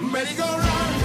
merry go run.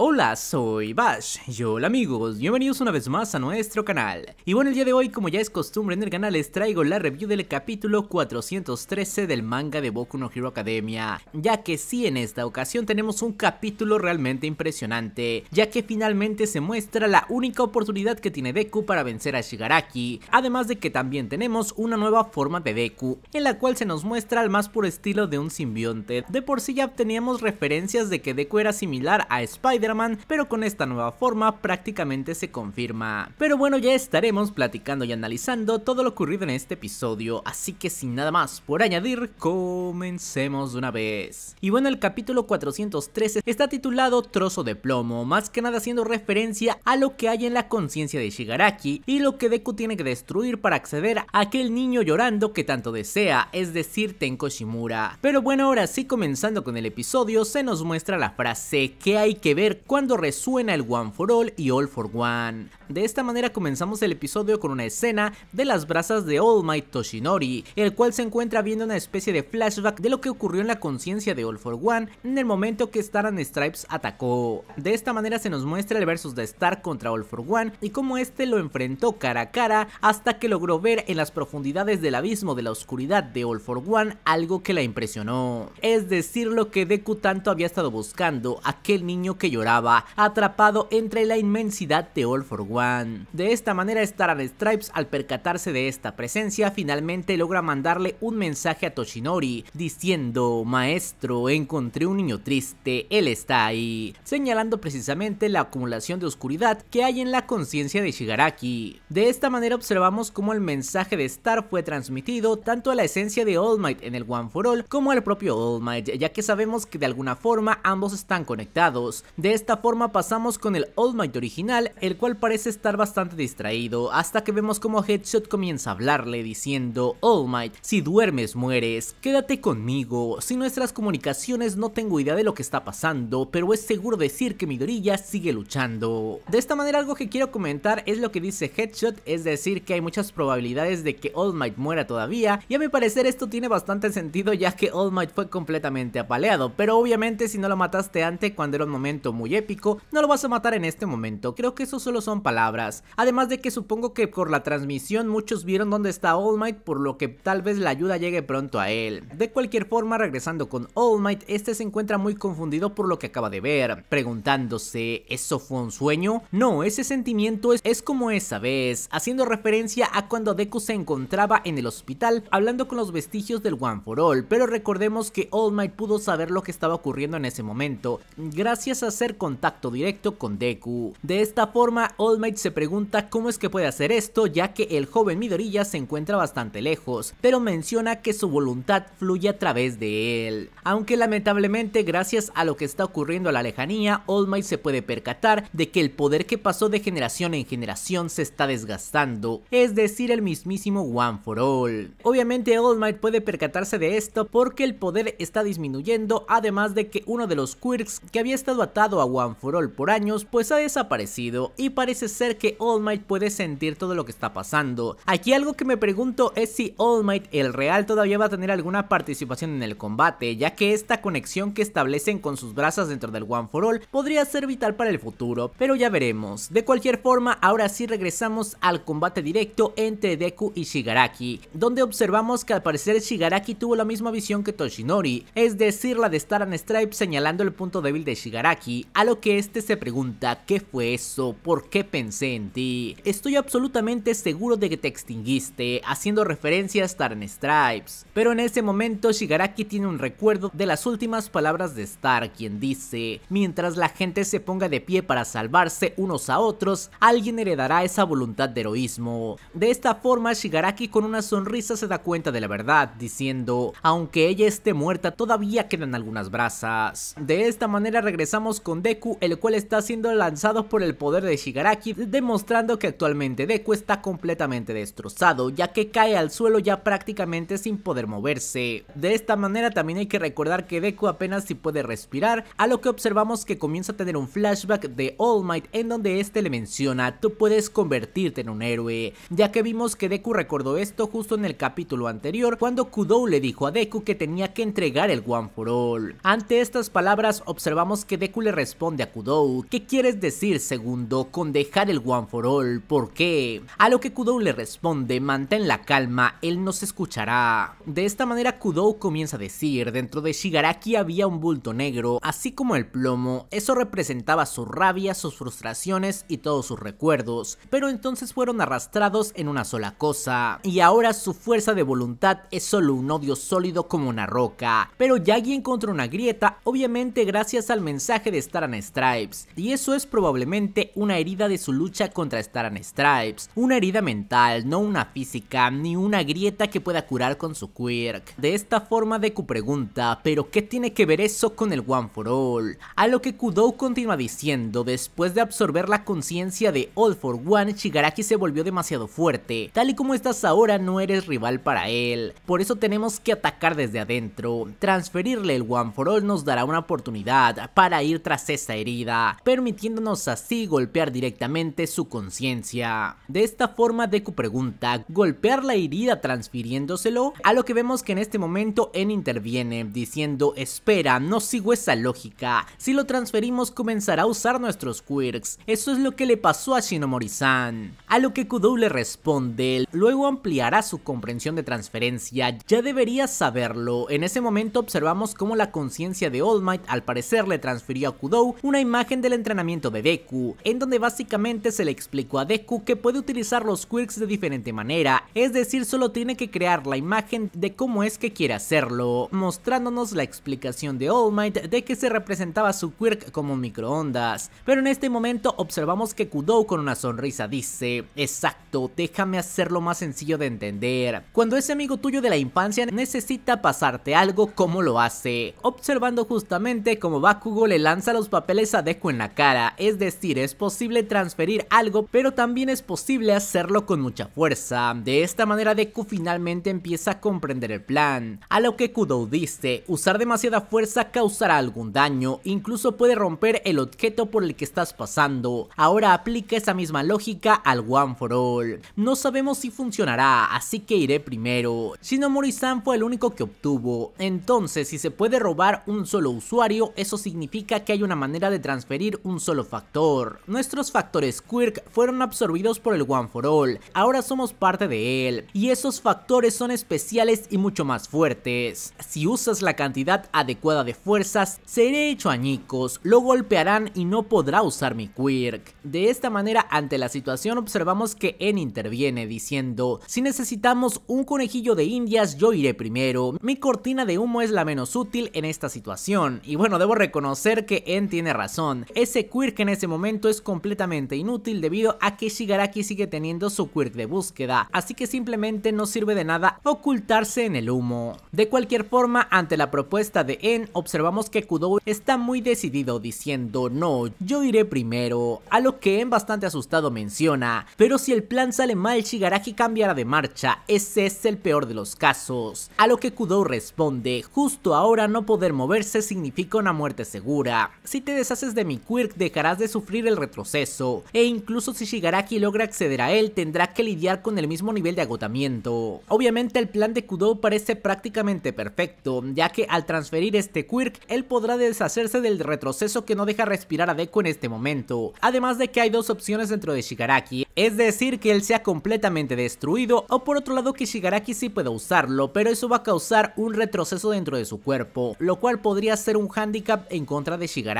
Hola, soy Bash y hola amigos, bienvenidos una vez más a nuestro canal. Y bueno, el día de hoy, como ya es costumbre en el canal, les traigo la review del capítulo 413 del manga de Boku no Hero Academia, ya que sí, en esta ocasión tenemos un capítulo realmente impresionante, ya que finalmente se muestra la única oportunidad que tiene Deku para vencer a Shigaraki, además de que también tenemos una nueva forma de Deku, en la cual se nos muestra al más puro estilo de un simbionte. De por sí ya teníamos referencias de que Deku era similar a Spider pero con esta nueva forma prácticamente se confirma. Pero bueno, ya estaremos platicando y analizando todo lo ocurrido en este episodio, así que sin nada más por añadir, comencemos de una vez. Y bueno, el capítulo 413 está titulado Trozo de Plomo, más que nada haciendo referencia a lo que hay en la conciencia de Shigaraki y lo que Deku tiene que destruir para acceder a aquel niño llorando que tanto desea, es decir, Tenko Shimura. Pero bueno, ahora sí comenzando con el episodio, se nos muestra la frase que hay que ver cuando resuena el One for All y All for One. De esta manera comenzamos el episodio con una escena de las brasas de All Might Toshinori, el cual se encuentra viendo una especie de flashback de lo que ocurrió en la conciencia de All for One en el momento que Staran Stripes atacó. De esta manera se nos muestra el versus de Star contra All for One y cómo este lo enfrentó cara a cara hasta que logró ver en las profundidades del abismo de la oscuridad de All for One algo que la impresionó. Es decir, lo que Deku tanto había estado buscando, aquel niño que lloraba atrapado entre la inmensidad de All for One. De esta manera, Star and Stripes, al percatarse de esta presencia, finalmente logra mandarle un mensaje a Toshinori, diciendo, Maestro, encontré un niño triste, él está ahí, señalando precisamente la acumulación de oscuridad que hay en la conciencia de Shigaraki. De esta manera observamos cómo el mensaje de Star fue transmitido tanto a la esencia de All Might en el One for All como al propio All Might, ya que sabemos que de alguna forma ambos están conectados. De esta forma pasamos con el All Might original, el cual parece estar bastante distraído, hasta que vemos como Headshot comienza a hablarle diciendo All Might, si duermes mueres, quédate conmigo, sin nuestras comunicaciones no tengo idea de lo que está pasando, pero es seguro decir que Midoriya sigue luchando. De esta manera algo que quiero comentar es lo que dice Headshot, es decir que hay muchas probabilidades de que All Might muera todavía, y a mi parecer esto tiene bastante sentido ya que All Might fue completamente apaleado, pero obviamente si no lo mataste antes cuando era un momento muy épico, no lo vas a matar en este momento, creo que eso solo son palabras. Además de que supongo que por la transmisión muchos vieron dónde está All Might, por lo que tal vez la ayuda llegue pronto a él. De cualquier forma, regresando con All Might, este se encuentra muy confundido por lo que acaba de ver, preguntándose, ¿eso fue un sueño? No, ese sentimiento es, es como esa vez, haciendo referencia a cuando Deku se encontraba en el hospital hablando con los vestigios del One for All, pero recordemos que All Might pudo saber lo que estaba ocurriendo en ese momento, gracias a ser contacto directo con Deku. De esta forma, All Might se pregunta cómo es que puede hacer esto ya que el joven Midorilla se encuentra bastante lejos, pero menciona que su voluntad fluye a través de él. Aunque lamentablemente gracias a lo que está ocurriendo a la lejanía, All Might se puede percatar de que el poder que pasó de generación en generación se está desgastando, es decir el mismísimo One for All. Obviamente All Might puede percatarse de esto porque el poder está disminuyendo además de que uno de los quirks que había estado atado a One For All por años pues ha desaparecido y parece ser que All Might puede sentir todo lo que está pasando. Aquí algo que me pregunto es si All Might el real todavía va a tener alguna participación en el combate ya que esta conexión que establecen con sus brazas dentro del One For All podría ser vital para el futuro pero ya veremos. De cualquier forma ahora sí regresamos al combate directo entre Deku y Shigaraki donde observamos que al parecer Shigaraki tuvo la misma visión que Toshinori es decir la de Star and Stripe señalando el punto débil de Shigaraki a lo que este se pregunta ¿qué fue eso? ¿Por qué pensé en ti? Estoy absolutamente seguro de que te extinguiste, haciendo referencia a Star and Stripes. Pero en ese momento Shigaraki tiene un recuerdo de las últimas palabras de Star, quien dice, mientras la gente se ponga de pie para salvarse unos a otros, alguien heredará esa voluntad de heroísmo. De esta forma Shigaraki con una sonrisa se da cuenta de la verdad, diciendo, aunque ella esté muerta todavía quedan algunas brasas. De esta manera regresamos con Deku, el cual está siendo lanzado por el poder de Shigaraki, demostrando que actualmente Deku está completamente destrozado, ya que cae al suelo ya prácticamente sin poder moverse. De esta manera también hay que recordar que Deku apenas si puede respirar, a lo que observamos que comienza a tener un flashback de All Might en donde este le menciona, tú puedes convertirte en un héroe, ya que vimos que Deku recordó esto justo en el capítulo anterior, cuando Kudou le dijo a Deku que tenía que entregar el One for All. Ante estas palabras observamos que Deku le responde a Kudou, ¿qué quieres decir segundo con dejar el One for All? ¿Por qué? A lo que Kudou le responde, mantén la calma, él nos escuchará. De esta manera Kudou comienza a decir, dentro de Shigaraki había un bulto negro, así como el plomo, eso representaba su rabia, sus frustraciones y todos sus recuerdos, pero entonces fueron arrastrados en una sola cosa, y ahora su fuerza de voluntad es solo un odio sólido como una roca, pero Yagi encontró una grieta, obviamente gracias al mensaje de esta Staran Stripes, y eso es probablemente una herida de su lucha contra Star Stripes, una herida mental, no una física, ni una grieta que pueda curar con su quirk. De esta forma Deku pregunta, pero ¿qué tiene que ver eso con el One for All? A lo que Kudou continúa diciendo, después de absorber la conciencia de All for One, Shigaraki se volvió demasiado fuerte, tal y como estás ahora no eres rival para él, por eso tenemos que atacar desde adentro, transferirle el One for All nos dará una oportunidad para ir tras esta herida, permitiéndonos así golpear directamente su conciencia. De esta forma Deku pregunta, ¿golpear la herida transfiriéndoselo? A lo que vemos que en este momento En interviene, diciendo, espera, no sigo esa lógica, si lo transferimos comenzará a usar nuestros quirks, eso es lo que le pasó a Shinomori-san. A lo que Kudo le responde, luego ampliará su comprensión de transferencia, ya debería saberlo. En ese momento observamos cómo la conciencia de All Might al parecer le transfirió a Kudo una imagen del entrenamiento de Deku, en donde básicamente se le explicó a Deku que puede utilizar los quirks de diferente manera, es decir, solo tiene que crear la imagen de cómo es que quiere hacerlo, mostrándonos la explicación de All Might de que se representaba su quirk como microondas. Pero en este momento observamos que Kudo con una sonrisa dice, exacto, déjame hacerlo más sencillo de entender. Cuando ese amigo tuyo de la infancia necesita pasarte algo, ¿cómo lo hace? Observando justamente cómo Bakugo le lanza los papeles a Deku en la cara, es decir, es posible transferir algo, pero también es posible hacerlo con mucha fuerza. De esta manera Deku finalmente empieza a comprender el plan. A lo que Kudo dice, usar demasiada fuerza causará algún daño, incluso puede romper el objeto por el que estás pasando. Ahora aplica esa misma lógica al One for All. No sabemos si funcionará, así que iré primero. no san fue el único que obtuvo, entonces si se puede robar un solo usuario, eso significa que hay un una manera de transferir un solo factor. Nuestros factores Quirk fueron absorbidos por el One for All, ahora somos parte de él, y esos factores son especiales y mucho más fuertes. Si usas la cantidad adecuada de fuerzas, seré hecho añicos, lo golpearán y no podrá usar mi Quirk. De esta manera, ante la situación observamos que En interviene diciendo, si necesitamos un conejillo de indias yo iré primero, mi cortina de humo es la menos útil en esta situación. Y bueno, debo reconocer que En tiene razón. Ese quirk en ese momento es completamente inútil debido a que Shigaraki sigue teniendo su quirk de búsqueda, así que simplemente no sirve de nada ocultarse en el humo. De cualquier forma, ante la propuesta de En, observamos que Kudou está muy decidido diciendo no, yo iré primero, a lo que En bastante asustado menciona, pero si el plan sale mal Shigaraki cambiará de marcha, ese es el peor de los casos. A lo que Kudou responde, justo ahora no poder moverse significa una muerte segura. Si te deshaces de mi quirk dejarás de sufrir el retroceso, e incluso si Shigaraki logra acceder a él tendrá que lidiar con el mismo nivel de agotamiento. Obviamente el plan de Kudo parece prácticamente perfecto, ya que al transferir este quirk, él podrá deshacerse del retroceso que no deja respirar a Deku en este momento, además de que hay dos opciones dentro de Shigaraki, es decir que él sea completamente destruido o por otro lado que Shigaraki sí pueda usarlo, pero eso va a causar un retroceso dentro de su cuerpo, lo cual podría ser un handicap en contra de Shigaraki.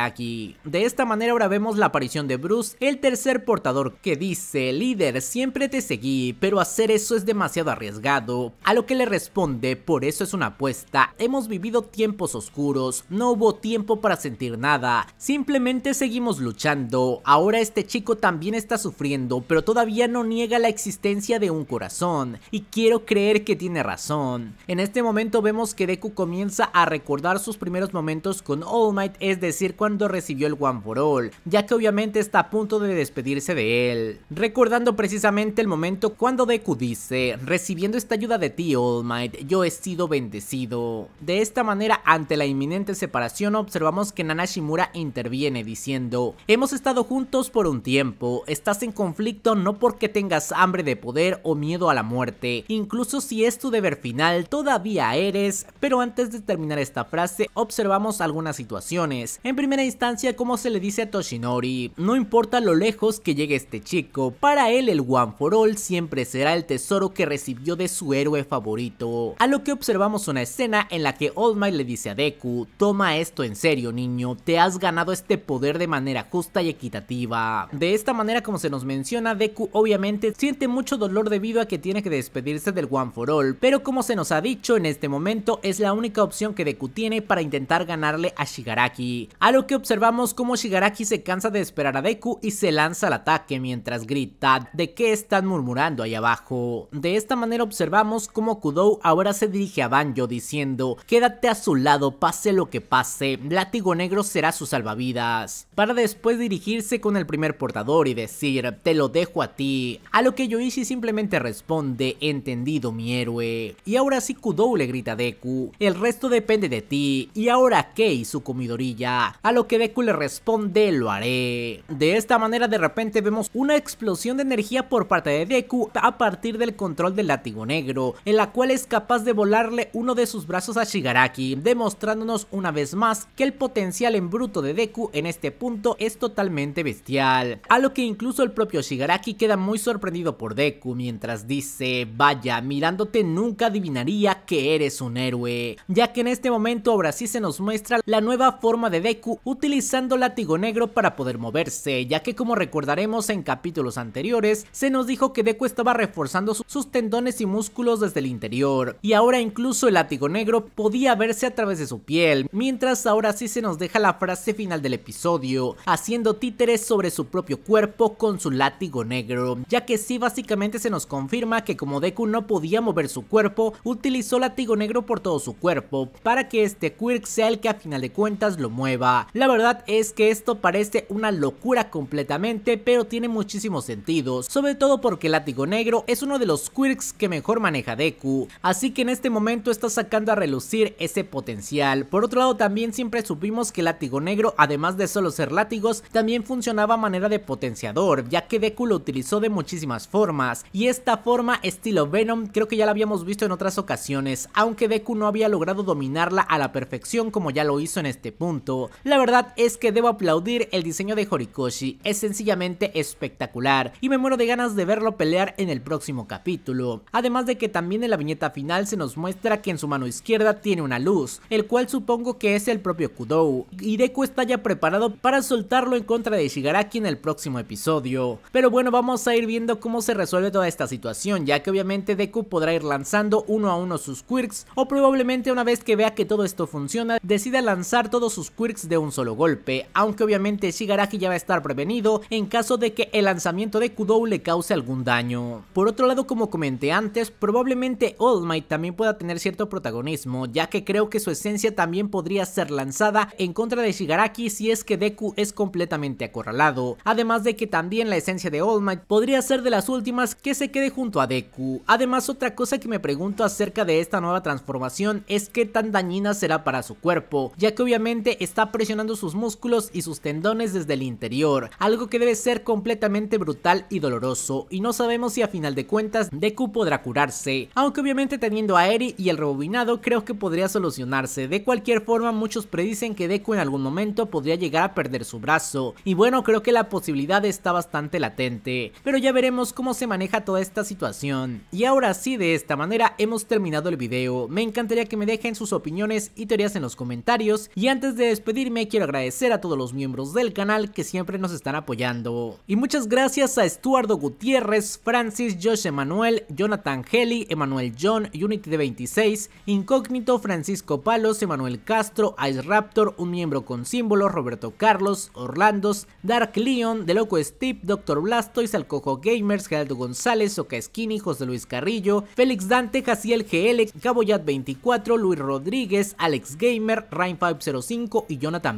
De esta manera ahora vemos la aparición de Bruce, el tercer portador que dice, líder, siempre te seguí, pero hacer eso es demasiado arriesgado. A lo que le responde, por eso es una apuesta, hemos vivido tiempos oscuros, no hubo tiempo para sentir nada, simplemente seguimos luchando, ahora este chico también está sufriendo, pero todavía no niega la existencia de un corazón, y quiero creer que tiene razón. En este momento vemos que Deku comienza a recordar sus primeros momentos con All Might, es decir, cuando cuando recibió el One for All, ya que obviamente está a punto de despedirse de él, recordando precisamente el momento cuando Deku dice, recibiendo esta ayuda de ti All Might, yo he sido bendecido. De esta manera, ante la inminente separación, observamos que Nanashimura interviene diciendo, hemos estado juntos por un tiempo, estás en conflicto no porque tengas hambre de poder o miedo a la muerte, incluso si es tu deber final, todavía eres, pero antes de terminar esta frase, observamos algunas situaciones. En primer instancia como se le dice a Toshinori. No importa lo lejos que llegue este chico, para él el One for All siempre será el tesoro que recibió de su héroe favorito. A lo que observamos una escena en la que All Might le dice a Deku, toma esto en serio niño, te has ganado este poder de manera justa y equitativa. De esta manera como se nos menciona, Deku obviamente siente mucho dolor debido a que tiene que despedirse del One for All, pero como se nos ha dicho en este momento es la única opción que Deku tiene para intentar ganarle a Shigaraki, a lo que observamos cómo Shigaraki se cansa de esperar a Deku y se lanza al ataque mientras grita de qué están murmurando ahí abajo. De esta manera observamos cómo Kudou ahora se dirige a Banjo diciendo quédate a su lado pase lo que pase, látigo negro será su salvavidas, para después dirigirse con el primer portador y decir te lo dejo a ti, a lo que Yoichi simplemente responde entendido mi héroe. Y ahora sí Kudou le grita a Deku, el resto depende de ti y ahora y su comidorilla, a lo que Deku le responde, lo haré. De esta manera de repente vemos una explosión de energía por parte de Deku a partir del control del látigo negro, en la cual es capaz de volarle uno de sus brazos a Shigaraki, demostrándonos una vez más que el potencial en bruto de Deku en este punto es totalmente bestial, a lo que incluso el propio Shigaraki queda muy sorprendido por Deku mientras dice, vaya, mirándote nunca adivinaría que eres un héroe, ya que en este momento ahora sí se nos muestra la nueva forma de Deku utilizando látigo negro para poder moverse, ya que como recordaremos en capítulos anteriores, se nos dijo que Deku estaba reforzando sus tendones y músculos desde el interior, y ahora incluso el látigo negro podía verse a través de su piel, mientras ahora sí se nos deja la frase final del episodio, haciendo títeres sobre su propio cuerpo con su látigo negro, ya que sí básicamente se nos confirma que como Deku no podía mover su cuerpo, utilizó látigo negro por todo su cuerpo, para que este quirk sea el que a final de cuentas lo mueva, la verdad es que esto parece una locura completamente, pero tiene muchísimos sentido, sobre todo porque Látigo Negro es uno de los quirks que mejor maneja Deku, así que en este momento está sacando a relucir ese potencial. Por otro lado también siempre supimos que Látigo Negro, además de solo ser látigos, también funcionaba a manera de potenciador, ya que Deku lo utilizó de muchísimas formas, y esta forma estilo Venom creo que ya la habíamos visto en otras ocasiones, aunque Deku no había logrado dominarla a la perfección como ya lo hizo en este punto verdad es que debo aplaudir el diseño de Horikoshi, es sencillamente espectacular y me muero de ganas de verlo pelear en el próximo capítulo. Además de que también en la viñeta final se nos muestra que en su mano izquierda tiene una luz, el cual supongo que es el propio Kudou. y Deku está ya preparado para soltarlo en contra de Shigaraki en el próximo episodio. Pero bueno, vamos a ir viendo cómo se resuelve toda esta situación, ya que obviamente Deku podrá ir lanzando uno a uno sus quirks o probablemente una vez que vea que todo esto funciona, decida lanzar todos sus quirks de un solo golpe, aunque obviamente Shigaraki ya va a estar prevenido en caso de que el lanzamiento de Kudou le cause algún daño. Por otro lado, como comenté antes, probablemente All Might también pueda tener cierto protagonismo, ya que creo que su esencia también podría ser lanzada en contra de Shigaraki si es que Deku es completamente acorralado, además de que también la esencia de All Might podría ser de las últimas que se quede junto a Deku. Además, otra cosa que me pregunto acerca de esta nueva transformación es qué tan dañina será para su cuerpo, ya que obviamente está presionado sus músculos y sus tendones desde el interior, algo que debe ser completamente brutal y doloroso, y no sabemos si a final de cuentas Deku podrá curarse, aunque obviamente teniendo a Eri y el rebobinado creo que podría solucionarse, de cualquier forma muchos predicen que Deku en algún momento podría llegar a perder su brazo, y bueno creo que la posibilidad está bastante latente, pero ya veremos cómo se maneja toda esta situación. Y ahora sí de esta manera hemos terminado el video, me encantaría que me dejen sus opiniones y teorías en los comentarios, y antes de despedirme quiero agradecer a todos los miembros del canal que siempre nos están apoyando. Y muchas gracias a Estuardo Gutiérrez, Francis, Josh Emanuel, Jonathan Heli, Emanuel John, Unity de 26, Incógnito, Francisco Palos, Emanuel Castro, Ice Raptor, un miembro con símbolo, Roberto Carlos, Orlandos, Dark Leon, De Loco Steve, Doctor Blastoise, Alcojo Gamers, Geraldo González, Oka Skinny, José Luis Carrillo, Félix Dante, Jaciel GL, Caboyat 24, Luis Rodríguez, Alex Gamer, Rain505 y Jonathan